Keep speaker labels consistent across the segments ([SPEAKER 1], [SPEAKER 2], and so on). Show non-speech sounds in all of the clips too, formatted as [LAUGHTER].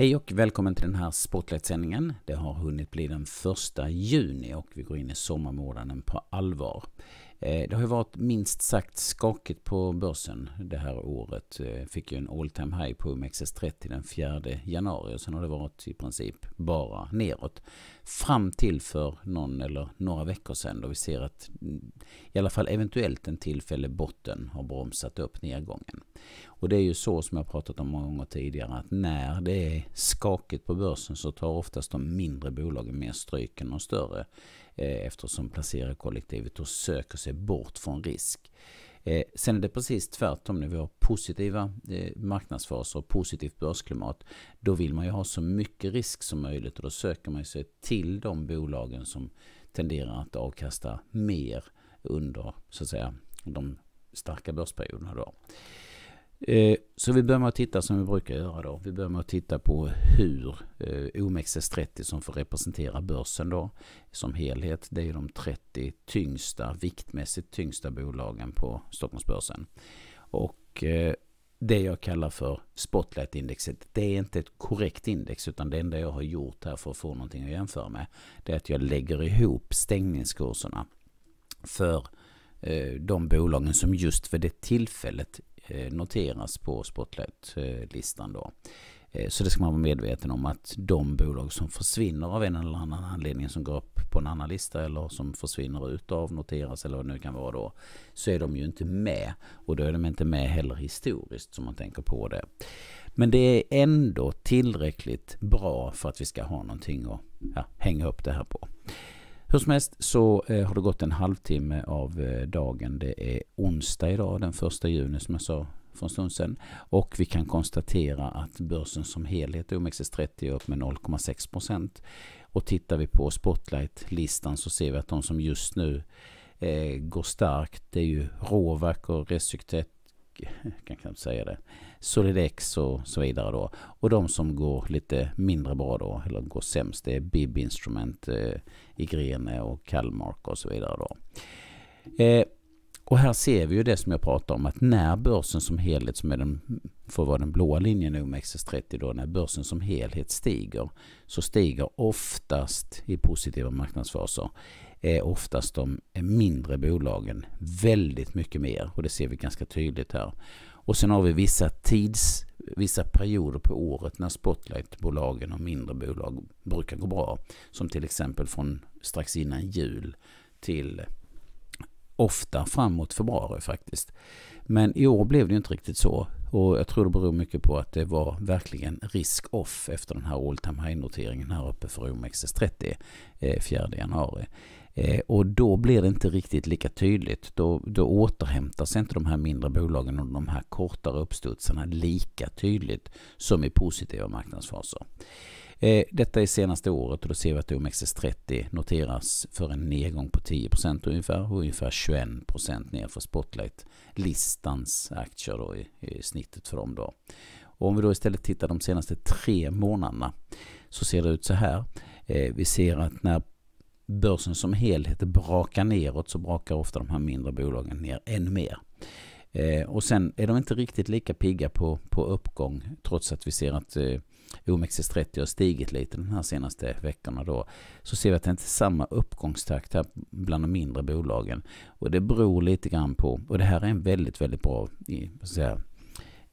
[SPEAKER 1] Hej och välkommen till den här Spotlight-sändningen. Det har hunnit bli den första juni och vi går in i sommarmånaden på allvar. Eh, det har ju varit minst sagt skakigt på börsen det här året. Eh, fick ju en all time high på OMXS30 den 4 januari och sen har det varit i princip bara neråt. Fram till för någon eller några veckor sedan då vi ser att i alla fall eventuellt en tillfällig botten har bromsat upp nedgången. Och det är ju så som jag pratat om många gånger tidigare att när det är skakigt på börsen så tar oftast de mindre bolagen mer stryk än de större. Eh, eftersom placerar kollektivet och söker sig bort från risk. Eh, sen är det precis tvärtom när vi har positiva eh, marknadsfaser och positivt börsklimat. Då vill man ju ha så mycket risk som möjligt och då söker man sig till de bolagen som tenderar att avkasta mer under så att säga, de starka börsperioderna. Då. Eh, så vi börjar med att titta som vi brukar göra då. Vi börjar med att titta på hur eh, OMXS30 som får representera börsen då som helhet. Det är de 30 tyngsta, viktmässigt tyngsta bolagen på Stockholmsbörsen. Och eh, det jag kallar för Spotlightindexet. Det är inte ett korrekt index utan det enda jag har gjort här för att få någonting att jämföra med. Det är att jag lägger ihop stängningskurserna för de bolagen som just för det tillfället Eh, noteras på Spotlight-listan då. Eh, så det ska man vara medveten om att de bolag som försvinner av en eller annan anledning som går upp på en annan lista eller som försvinner utav noteras eller vad det nu kan vara då. Så är de ju inte med och då är de inte med heller historiskt som man tänker på det. Men det är ändå tillräckligt bra för att vi ska ha någonting att ja, hänga upp det här på. Hur som helst så eh, har det gått en halvtimme av eh, dagen. Det är onsdag idag, den första juni som jag sa för en stund sedan. Och vi kan konstatera att börsen som helhet, OMXS30, är upp med 0,6 procent. Och tittar vi på Spotlight-listan så ser vi att de som just nu eh, går starkt, det är ju Råvack och Jag kan knappt säga det, Solidex och så vidare då. Och de som går lite mindre bra då, eller går sämst, det är Bib Instrument, eh, Igrene och Calmark och så vidare då. Eh, och här ser vi ju det som jag pratar om att när börsen som helhet, som är den, får vara den blåa linjen med xs 30 då, när börsen som helhet stiger så stiger oftast i positiva marknadsfaser är eh, oftast de mindre bolagen väldigt mycket mer och det ser vi ganska tydligt här. Och sen har vi vissa tids vissa perioder på året när spotlightbolagen och mindre bolag brukar gå bra. Som till exempel från strax innan jul till ofta framåt februari faktiskt. Men i år blev det inte riktigt så. Och jag tror det beror mycket på att det var verkligen risk-off efter den här all time high-noteringen här uppe för OMXS30 4 eh, januari. Eh, och då blir det inte riktigt lika tydligt. Då, då återhämtar sig inte de här mindre bolagen och de här kortare uppstudsarna lika tydligt som i positiva marknadsfaser. Eh, detta är senaste året och då ser vi att OMXS30 noteras för en nedgång på 10% ungefär och ungefär 21% ner för Spotlight-listans aktier då i, i snittet för dem då. Och om vi då istället tittar de senaste tre månaderna så ser det ut så här. Eh, vi ser att när börsen som helhet brakar neråt så brakar ofta de här mindre bolagen ner ännu mer. Eh, och sen är de inte riktigt lika pigga på, på uppgång trots att vi ser att eh, OMXS30 har stigit lite de här senaste veckorna då. Så ser vi att det inte är samma uppgångstakt här bland de mindre bolagen. Och det beror lite grann på, och det här är en väldigt, väldigt bra säga,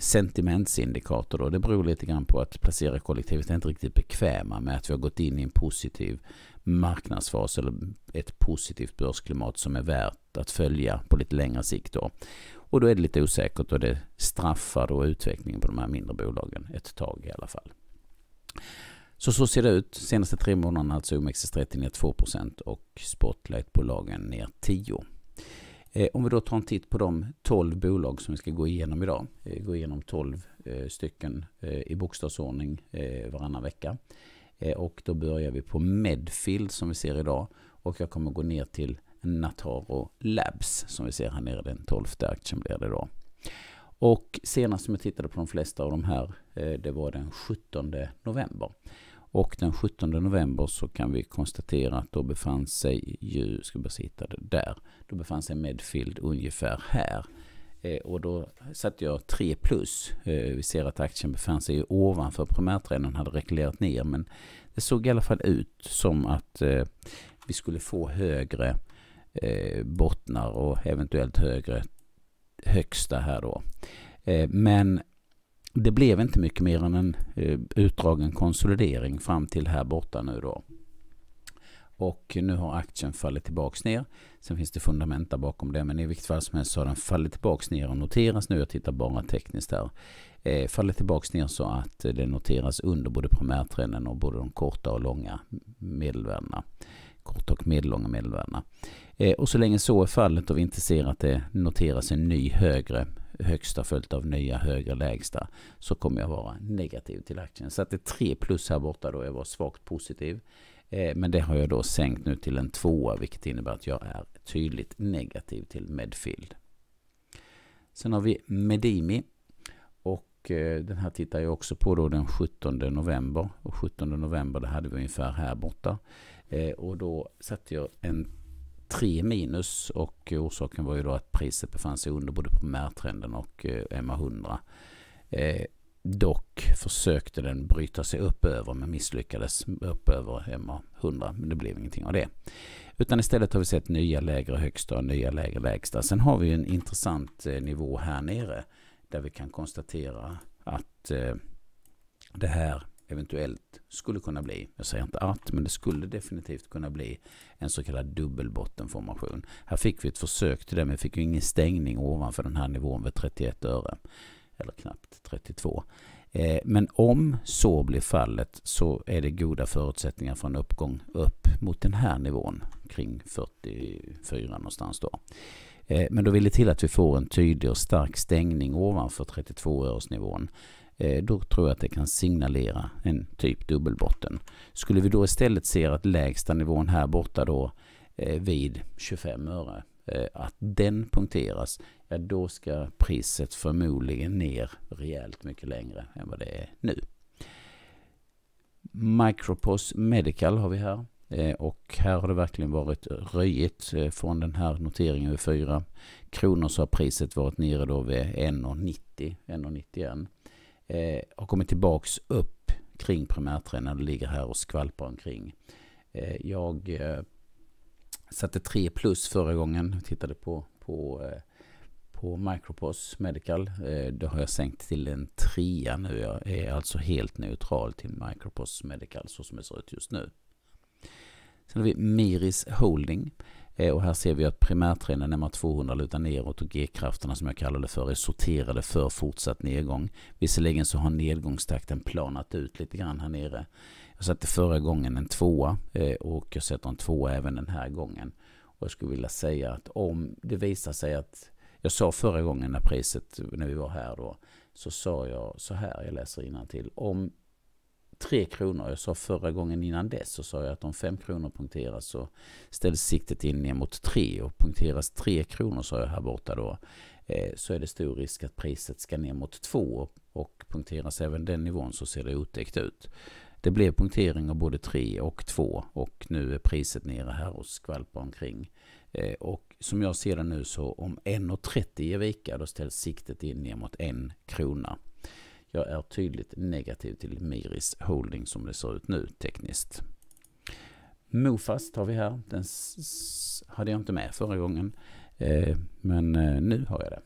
[SPEAKER 1] sentimentsindikator då. Det beror lite grann på att placera kollektivet. är inte riktigt bekväma med att vi har gått in i en positiv marknadsfas eller ett positivt börsklimat som är värt att följa på lite längre sikt då. Och då är det lite osäkert och det straffar då utvecklingen på de här mindre bolagen ett tag i alla fall. Så så ser det ut. Senaste tre månaderna alltså OMXS30 ner 2 och spotlightbolagen ner 10 eh, om vi då tar en titt på de 12 bolag som vi ska gå igenom idag. Eh, gå igenom 12 eh, stycken i bokstavsordning varannan vecka. Eh, och då börjar vi på Medfield som vi ser idag. Och jag kommer gå ner till Nataro Labs som vi ser här nere den 12 aktien blir det då. Och senast som jag tittade på de flesta av de här, eh, det var den 17 november. Och den 17 november så kan vi konstatera att då befann sig ju, ska bara sitta det där, då befann sig Medfield ungefär här. Eh, och då satte jag 3 plus. Eh, vi ser att aktien befann sig ovanför primärtrenden, hade rekylerat ner. Men det såg i alla fall ut som att eh, vi skulle få högre bottnar och eventuellt högre högsta här då. men det blev inte mycket mer än en utdragen konsolidering fram till här borta nu då. Och nu har aktien fallit tillbaks ner. Sen finns det fundamenta bakom det. Men i vilket fall som helst så har den fallit tillbaks ner och noteras nu. Jag tittar bara tekniskt här. Eh, fallit tillbaks ner så att eh, det noteras under både primärtrenden och både de korta och långa medelvärdena. Korta och medellånga medelvärdena. Eh, och så länge så är fallet och vi inte ser att det noteras en ny högre högsta följt av nya högre lägsta så kommer jag vara negativ till aktien. Så att det är tre plus här borta då. Jag var svagt positiv. Eh, men det har jag då sänkt nu till en tvåa vilket innebär att jag är tydligt negativ till Medfield. Sen har vi Medimi. Och eh, den här tittar jag också på då den 17 november. Och 17 november det hade vi ungefär här borta. Eh, och då satte jag en 3 minus och orsaken var ju då att priset befann sig under både primärtrenden och MA100. Dock försökte den bryta sig upp över men misslyckades upp över MA100 men det blev ingenting av det. Utan istället har vi sett nya lägre högsta och nya lägre lägsta. Sen har vi en intressant eh, nivå här nere där vi kan konstatera att eh, det här eventuellt skulle kunna bli, jag säger inte att, men det skulle definitivt kunna bli en så kallad dubbelbottenformation. Här fick vi ett försök till det, men vi fick ju ingen stängning ovanför den här nivån vid 31 öre eller knappt 32. Eh, men om så blir fallet så är det goda förutsättningar för en uppgång upp mot den här nivån kring 44 någonstans då. Eh, men då vill det till att vi får en tydlig och stark stängning ovanför 32-öresnivån. Eh, då tror jag att det kan signalera en typ dubbelbotten. Skulle vi då istället se att lägsta nivån här borta då vid 25 öre Eh, att den punkteras, ja då ska priset förmodligen ner rejält mycket längre än vad det är nu. Micropos Medical har vi här. Eh, och här har det verkligen varit röjigt. Eh, från den här noteringen vid 4 kronor så har priset varit nere då vid 1,90, 1,91. Eh, har kommit tillbaks upp kring primärtrenden och ligger här och skvalpar omkring. Eh, jag satte 3 plus förra gången. Tittade på, på, eh, på Micropos Medical. Eh, då har jag sänkt till en 3 nu. Jag är alltså helt neutral till Micropos Medical så som det ser ut just nu. Sen har vi Miris Holding. Eh, och här ser vi att primärtrenden MA200 lutar neråt och G-krafterna som jag kallade för är sorterade för fortsatt nedgång. Visserligen så har nedgångstakten planat ut lite grann här nere. Jag satte förra gången en tvåa eh, och jag sätter en tvåa även den här gången. Och jag skulle vilja säga att om det visar sig att jag sa förra gången när priset, när vi var här då, så sa jag så här, jag läser till. Om 3 kronor. Jag sa förra gången innan dess så sa jag att om 5 kronor punkteras så ställs siktet in ner mot 3 och punkteras 3 kronor sa jag här borta då eh, så är det stor risk att priset ska ner mot 2 och punkteras även den nivån så ser det otäckt ut. Det blev punktering av både 3 och 2 och nu är priset nere här och skvalpar omkring. Eh, och som jag ser det nu så om 1,30 är vika då ställs siktet in ner mot 1 krona. Jag är tydligt negativ till Miris Holding som det ser ut nu tekniskt. Mofast har vi här. Den hade jag inte med förra gången. Eh, men eh, nu har jag det.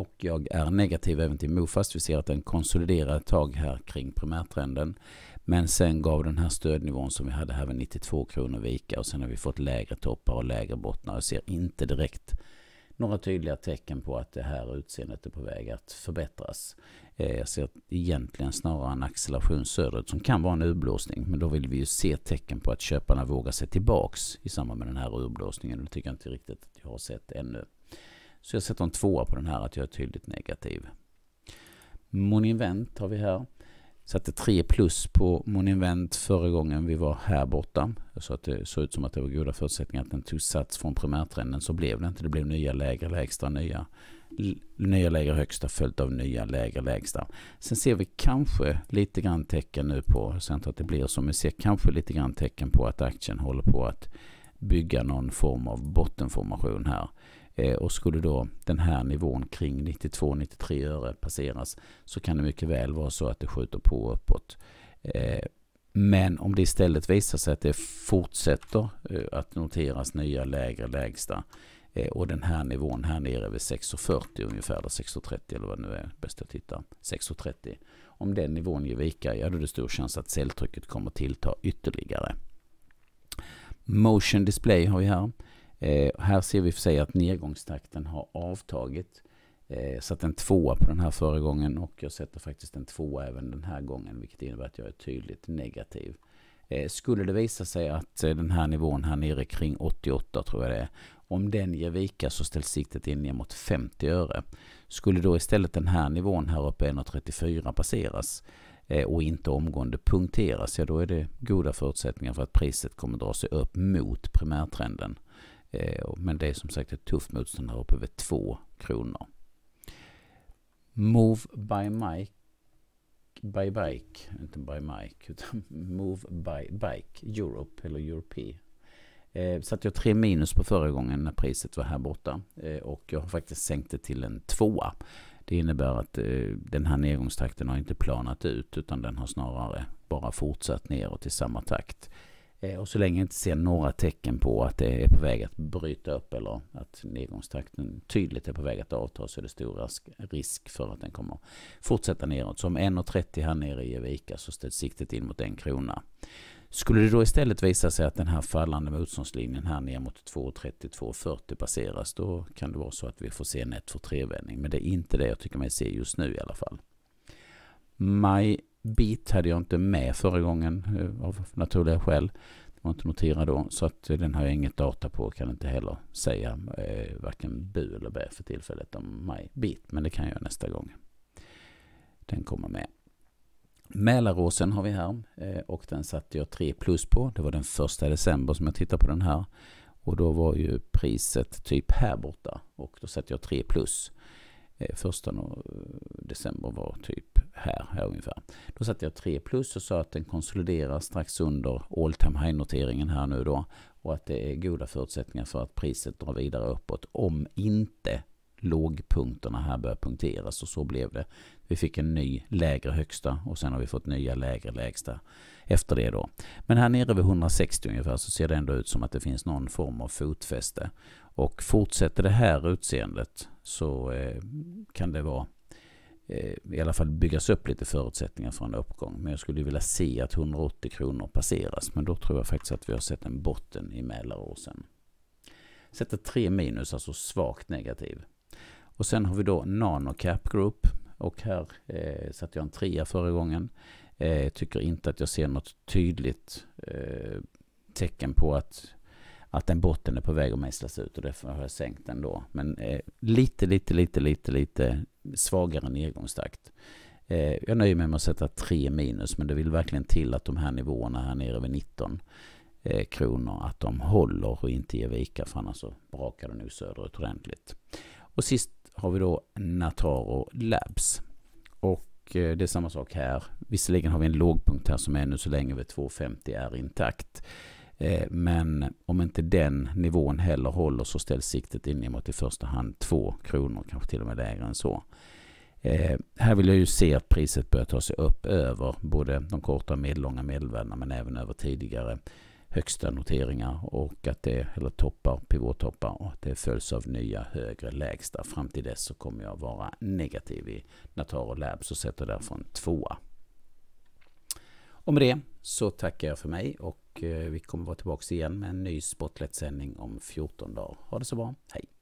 [SPEAKER 1] Och jag är negativ även till Mofast. Vi ser att den konsoliderar ett tag här kring primärtrenden. Men sen gav den här stödnivån som vi hade här vid 92 kronor vika och sen har vi fått lägre toppar och lägre bottnar. Jag ser inte direkt några tydliga tecken på att det här utseendet är på väg att förbättras. Eh, jag ser egentligen snarare en acceleration söderut som kan vara en urblåsning. Men då vill vi ju se tecken på att köparna vågar sig tillbaks i samband med den här urblåsningen. Det tycker jag inte riktigt att jag har sett ännu. Så jag sätter en tvåa på den här, att jag är tydligt negativ. Moninvent har vi här satte tre plus på Monivent förra gången vi var här borta. så att det såg ut som att det var goda förutsättningar att den tog sats från primärtrenden. Så blev det inte. Det blev nya lägre lägsta, nya, nya lägre högsta följt av nya lägre lägsta. Sen ser vi kanske lite grann tecken nu på, jag att det blir så, men ser kanske lite grann tecken på att aktien håller på att bygga någon form av bottenformation här. Eh, och skulle då den här nivån kring 92-93 öre passeras så kan det mycket väl vara så att det skjuter på uppåt. Eh, men om det istället visar sig att det fortsätter eh, att noteras nya lägre lägsta och den här nivån här nere vid 6,40 ungefär, eller 6,30 eller vad det nu är, bäst jag tittar, 6,30. Om den nivån ger vika, ja då är det stor chans att säljtrycket kommer tillta ytterligare. Motion Display har vi här. Eh, här ser vi för sig att nedgångstakten har avtagit. Eh, satt en tvåa på den här förra gången och jag sätter faktiskt en tvåa även den här gången vilket innebär att jag är tydligt negativ. Eh, skulle det visa sig att eh, den här nivån här nere kring 88 tror jag det är, om den ger vika så ställs siktet in ner mot 50 öre. Skulle då istället den här nivån här uppe 1,34 passeras eh, och inte omgående punkteras, ja då är det goda förutsättningar för att priset kommer dra sig upp mot primärtrenden. Eh, men det är som sagt ett tufft motstånd här uppe vid 2 kronor. Move by Mike by Bike, inte by Mike, utan [LAUGHS] Move by Bike Europe eller Europe. Eh, så jag tre minus på förra gången när priset var här borta eh, och jag har faktiskt sänkt det till en tvåa. Det innebär att eh, den här nedgångstakten har inte planat ut utan den har snarare bara fortsatt neråt i samma takt. Eh, och så länge jag inte ser några tecken på att det är på väg att bryta upp eller att nedgångstakten tydligt är på väg att avta så är det stor risk för att den kommer fortsätta neråt. Så om 1,30 här nere i Evika så ställs siktet in mot en krona. Skulle det då istället visa sig att den här fallande motståndslinjen här ner mot 2,30-2,40 passeras då kan det vara så att vi får se en 1 för 3 vändning. Men det är inte det jag tycker mig se just nu i alla fall. Maj bit hade jag inte med förra gången eh, av naturliga skäl. Det var inte noterat då. Så att eh, den har jag inget data på kan inte heller säga eh, varken bu eller bä för tillfället om maj bit. Men det kan jag nästa gång. Den kommer med. Mälaråsen har vi här eh, och den satte jag 3 plus på. Det var den första december som jag tittade på den här. Och då var ju priset typ här borta och då satte jag 3 plus. Första december var typ här, här ungefär. Då satte jag 3 plus och sa att den konsoliderar strax under all time high-noteringen här nu då. Och att det är goda förutsättningar för att priset drar vidare uppåt om inte lågpunkterna här börjar punkteras och så blev det. Vi fick en ny lägre högsta och sen har vi fått nya lägre lägsta efter det då. Men här nere vid 160 ungefär så ser det ändå ut som att det finns någon form av fotfäste. Och fortsätter det här utseendet så eh, kan det vara Eh, i alla fall byggas upp lite förutsättningar för en uppgång. Men jag skulle vilja se att 180 kronor passeras. Men då tror jag faktiskt att vi har sett en botten i Mälaråsen. Sätter tre minus, alltså svagt negativ. Och sen har vi då Nanocap Group. Och här eh, satte jag en trea förra gången. Eh, tycker inte att jag ser något tydligt eh, tecken på att att en botten är på väg att mejslas ut och därför har jag sänkt den då. Men eh, lite, lite, lite, lite, lite svagare nedgångstakt. Eh, jag nöjer mig med att sätta 3 minus men det vill verkligen till att de här nivåerna här nere vid 19 eh, kronor att de håller och inte ger vika för annars så brakar det nu söderut ordentligt. Och sist har vi då Nataro Labs. Och eh, det är samma sak här. Visserligen har vi en lågpunkt här som ännu så länge vid 2,50 är intakt. Eh, men om inte den nivån heller håller så ställs siktet in mot i första hand två kronor, kanske till och med lägre än så. Eh, här vill jag ju se att priset börjar ta sig upp över både de korta och medellånga medelvärdena men även över tidigare högsta noteringar och att det, eller toppar, pivottoppar och att det följs av nya högre lägsta. Fram till dess så kommer jag vara negativ i Nataro Labs och sätter därför en tvåa. Och med det så tackar jag för mig och eh, vi kommer vara tillbaka igen med en ny Spotlight-sändning om 14 dagar. Ha det så bra, hej!